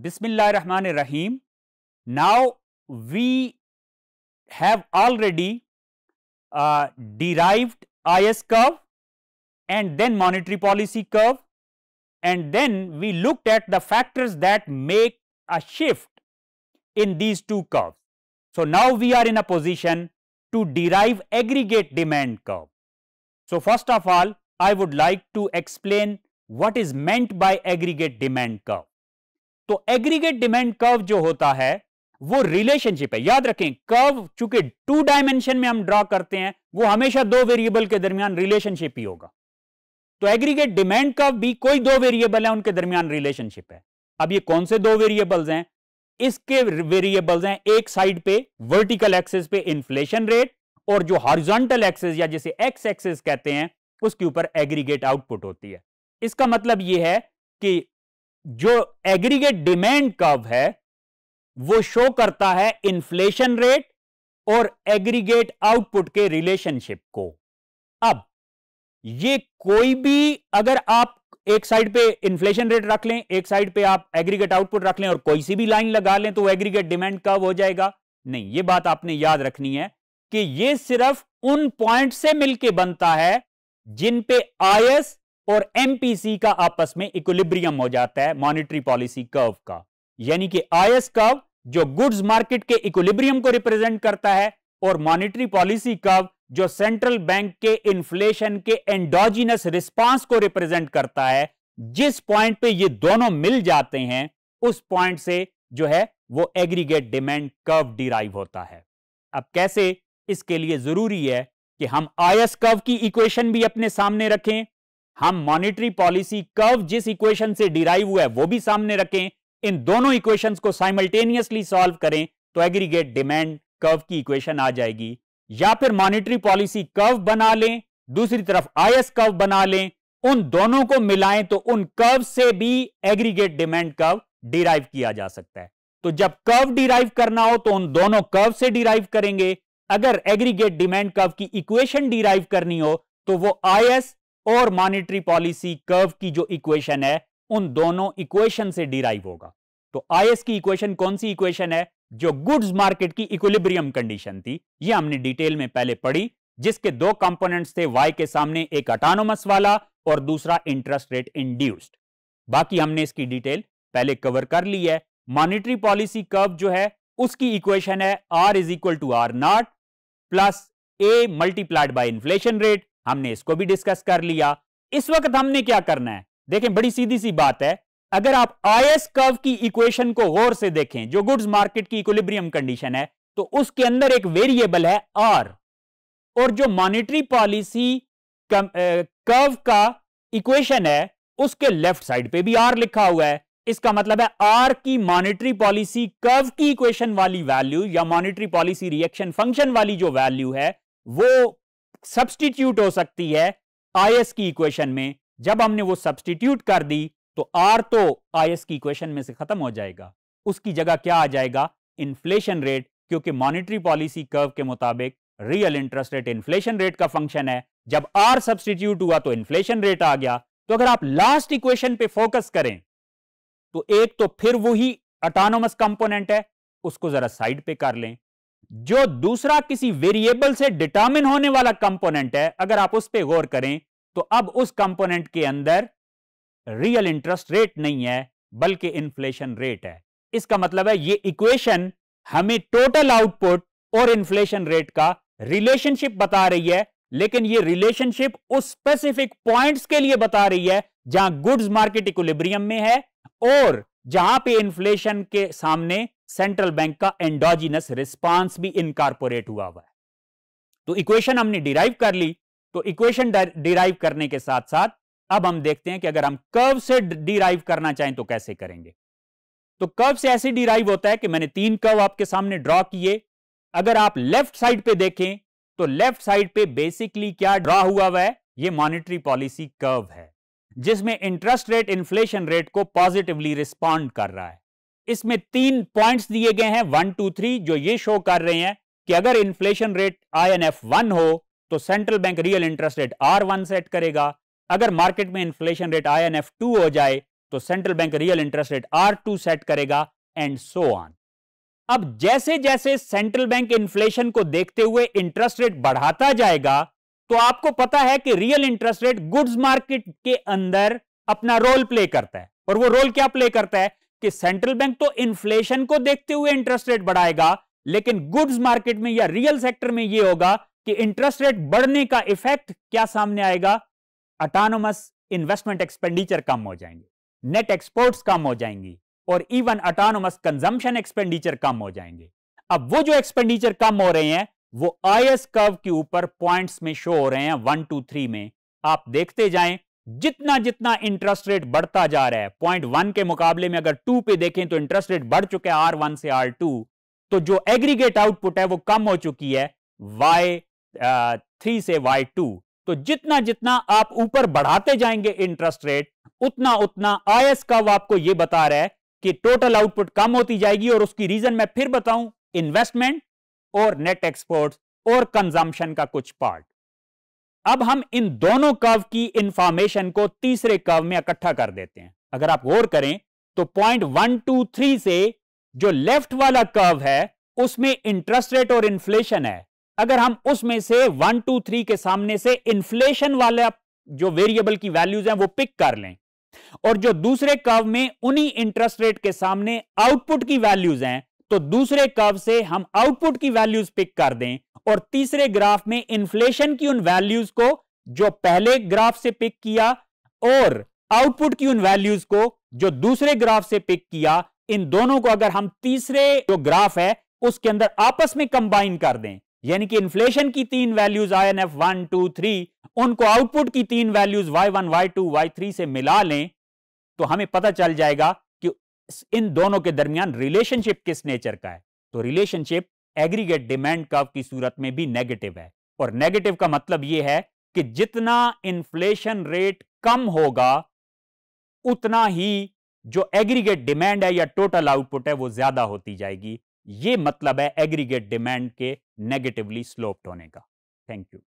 Bismillah Rahman Rahim. Now, we have already uh, derived IS curve and then monetary policy curve and then we looked at the factors that make a shift in these two curves. So, now we are in a position to derive aggregate demand curve. So, first of all I would like to explain what is meant by aggregate demand curve. तो aggregate demand curve जो होता है वो relationship है याद रखें curve चूंकि to dimension में हम ड्रॉ करते हैं वो हमेशा दो वेरिएबल के दरमियान रिलेशनशिप ही होगा तो एग्रीगेट डिमांड कर्व भी कोई दो वेरिएबल है उनके दरमियान रिलेशनशिप है अब ये कौन से दो वेरिएबल्स हैं इसके वेरिएबल्स हैं एक साइड पे वर्टिकल एक्सेस पे इन्फ्लेशन रेट और जो हॉरिजॉन्टल एक्सेस या जिसे एक्स एक्सेस कहते हैं उसके ऊपर एग्रीगेट आउटपुट होती है इसका मतलब यह है कि जो एग्रीगेट डिमांड कर्व है वो शो करता है इन्फ्लेशन रेट और एग्रीगेट आउटपुट के रिलेशनशिप को अब ये कोई भी अगर आप एक साइड पे इन्फ्लेशन रेट रख लें एक साइड पे आप एग्रीगेट आउटपुट रख लें और कोई सी भी लाइन लगा लें तो एग्रीगेट डिमांड कर्व हो जाएगा नहीं ये बात आपने याद रखनी है कि ये सिर्फ उन पॉइंट से मिलके बनता है जिन पे आईएस और एमपीसी का आपस में इक्विलिब्रियम हो जाता है मॉनेटरी पॉलिसी कर्व का यानी कि आईएस कर्व जो गुड्स मार्केट के इक्विलिब्रियम को रिप्रेजेंट करता है और मॉनेटरी पॉलिसी कर्व जो सेंट्रल बैंक के इन्फ्लेशन के एंडोजिनस रिस्पांस को रिप्रेजेंट करता है जिस पॉइंट पे ये दोनों मिल जाते हैं उस पॉइंट से जो है वो एग्रीगेट डिमांड कर्व डिराइव होता है अब कैसे इसके लिए जरूरी है कि हम आयस कर्व की इक्वेशन भी अपने सामने रखें हम मॉनिटरी पॉलिसी कर्व जिस इक्वेशन से डिराइव हुआ है वो भी सामने रखें इन दोनों इक्वेशंस को साइमल्टेनियसली सॉल्व करें तो एग्रीगेट डिमांड कर्व की इक्वेशन आ जाएगी या फिर मॉनिटरी पॉलिसी कर्व बना लें दूसरी तरफ आईएस कर्व बना लें उन दोनों को मिलाएं तो उन कर्व से भी एग्रीगेट डिमांड कर्व डिराइव किया जा सकता है तो जब कर्व डिराइव करना हो तो उन दोनों कर्व से डिराइव करेंगे अगर एग्रीगेट डिमांड कर्व की इक्वेशन डिराइव करनी हो तो वो आई एस और मॉनिटरी पॉलिसी कर्व की जो इक्वेशन है उन दोनों इक्वेशन से डिराइव होगा तो आईएस की इक्वेशन कौन सी इक्वेशन है जो गुड्स मार्केट की इक्विलिब्रियम कंडीशन थी ये हमने डिटेल में पहले पढ़ी जिसके दो कंपोनेंट्स थे वाई के सामने एक अटानोमस वाला और दूसरा इंटरेस्ट रेट इंड्यूस्ड बाकी हमने इसकी डिटेल पहले कवर कर ली है मॉनिटरी पॉलिसी कर्व जो है उसकी इक्वेशन है R is equal to R naught plus A multiplied by inflation rate हमने इसको भी डिस्कस कर लिया इस वक्त हमने क्या करना है देखें बड़ी सीधी सी बात है अगर आप आईएस कर्व की इक्वेशन को गौर से देखें जो गुड्स मार्केट की इक्वलिब्रियम कंडीशन है तो उसके अंदर एक वेरिएबल है आर और जो मॉनिटरी पॉलिसी कर्व का इक्वेशन है उसके लेफ्ट साइड पे भी आर लिखा हुआ है इसका मतलब है आर की मॉनिटरी पॉलिसी कर्व की इक्वेशन वाली वैल्यू या मॉनिटरी पॉलिसी रिएक्शन फंक्शन वाली जो वैल्यू है वो सब्सटीट्यूट हो सकती है आई की इक्वेशन में जब हमने वो सब्सटीट्यूट कर दी तो आर तो आई की इक्वेशन में से खत्म हो जाएगा उसकी जगह क्या आ जाएगा इन्फ्लेशन रेट क्योंकि मॉनिटरी पॉलिसी कर्व के मुताबिक real interest rate inflation rate का फंक्शन है जब आर सब्सटीट्यूट हुआ तो इन्फ्लेशन रेट आ गया तो अगर आप लास्ट इक्वेशन पे फोकस करें तो एक तो फिर वही अटोनोमस कंपोनेंट है उसको जरा साइड पे कर लें जो दूसरा किसी वेरिएबल से डिटर्मिन होने वाला कंपोनेंट है अगर आप उस पर गौर करें तो अब उस कंपोनेंट के अंदर रियल इंटरेस्ट रेट नहीं है बल्कि इन्फ्लेशन रेट है इसका मतलब है ये इक्वेशन हमें टोटल आउटपुट और इन्फ्लेशन रेट का रिलेशनशिप बता रही है लेकिन ये रिलेशनशिप उस स्पेसिफिक पॉइंट्स के लिए बता रही है जहां गुड्स मार्केट इक्विलिब्रियम में है और जहां पे इन्फ्लेशन के सामने सेंट्रल बैंक का एंडोजिनस रिस्पांस भी इनकारपोरेट हुआ हुआ है तो इक्वेशन हमने डिराइव कर ली तो इक्वेशन डिराइव करने के साथ साथ अब हम देखते हैं कि अगर हम कर्व से डिराइव करना चाहें तो कैसे करेंगे तो कर्व से ऐसे डिराइव होता है कि मैंने तीन कर्व आपके सामने ड्रॉ किए अगर आप लेफ्ट साइड पे देखें तो लेफ्ट साइड पे बेसिकली क्या ड्रॉ हुआ हुआ है ये मॉनेटरी पॉलिसी कर्व है जिसमें इंटरेस्ट रेट इन्फ्लेशन रेट को पॉजिटिवली रिस्पॉन्ड कर रहा है इसमें तीन पॉइंट्स दिए गए हैं वन टू थ्री जो ये शो कर रहे हैं कि अगर inflation rate I N F one हो तो central bank real interest rate R one set करेगा अगर मार्केट में inflation rate I N F two हो जाए तो central bank real interest rate R two set करेगा एंड सो ऑन अब जैसे जैसे सेंट्रल बैंक इन्फ्लेशन को देखते हुए इंटरेस्ट रेट बढ़ाता जाएगा तो आपको पता है कि real interest rate goods market के अंदर अपना रोल प्ले करता है और वो रोल क्या प्ले करता है कि सेंट्रल बैंक तो इन्फ्लेशन को देखते हुए इंटरेस्ट रेट बढ़ाएगा लेकिन गुड्स मार्केट में या रियल सेक्टर में यह होगा कि इंटरेस्ट रेट बढ़ने का इफेक्ट क्या सामने आएगा अटानोमस इन्वेस्टमेंट एक्सपेंडिचर कम हो जाएंगे नेट एक्सपोर्ट्स कम हो जाएंगी और इवन अटानोमस कंजम्पशन एक्सपेंडिचर कम हो जाएंगे अब वो जो एक्सपेंडिचर कम हो रहे हैं वो आई एस कर्व के ऊपर पॉइंट्स में शो हो रहे हैं वन टू थ्री में आप देखते जाएं जितना जितना इंटरेस्ट रेट बढ़ता जा रहा है पॉइंट वन के मुकाबले में अगर टू पे देखें तो इंटरेस्ट रेट बढ़ चुके हैं आर वन से आर टू तो जो एग्रीगेट आउटपुट है वो कम हो चुकी है वाई थ्री से वाई टू तो जितना जितना आप ऊपर बढ़ाते जाएंगे इंटरेस्ट रेट उतना उतना आईएस कर्व आपको यह बता रहा है कि टोटल आउटपुट कम होती जाएगी और उसकी रीजन मैं फिर बताऊं इन्वेस्टमेंट और नेट एक्सपोर्ट और कंजम्पशन का कुछ पार्ट अब हम इन दोनों कर्व की इंफॉर्मेशन को तीसरे कर्व में इकट्ठा कर देते हैं अगर आप गौर करें तो पॉइंट वन टू थ्री से जो लेफ्ट वाला कर्व है उसमें इंटरेस्ट रेट और इन्फ्लेशन है अगर हम उसमें से वन टू थ्री के सामने से इन्फ्लेशन वाला जो वेरिएबल की वैल्यूज हैं वो पिक कर लें और जो दूसरे कर्व में उन्हीं इंटरेस्ट रेट के सामने आउटपुट की वैल्यूज हैं तो दूसरे कर्व से हम आउटपुट की वैल्यूज पिक कर दें और तीसरे ग्राफ में इन्फ्लेशन की उन वैल्यूज को जो पहले ग्राफ से पिक किया और आउटपुट की उन वैल्यूज को जो दूसरे ग्राफ से पिक किया इन दोनों को अगर हम तीसरे जो ग्राफ है उसके अंदर आपस में कंबाइन कर दें यानी कि इन्फ्लेशन की तीन values I N F one two three उनको आउटपुट की तीन values Y one Y two Y three से मिला लें तो हमें पता चल जाएगा कि इन दोनों के दरमियान रिलेशनशिप किस नेचर का है तो रिलेशनशिप एग्रीगेट डिमांड कर्व की सूरत में भी नेगेटिव है और नेगेटिव का मतलब यह है कि जितना इन्फ्लेशन रेट कम होगा उतना ही जो एग्रीगेट डिमांड है या टोटल आउटपुट है वो ज्यादा होती जाएगी ये मतलब है एग्रीगेट डिमांड के नेगेटिवली स्लोप्ड होने का थैंक यू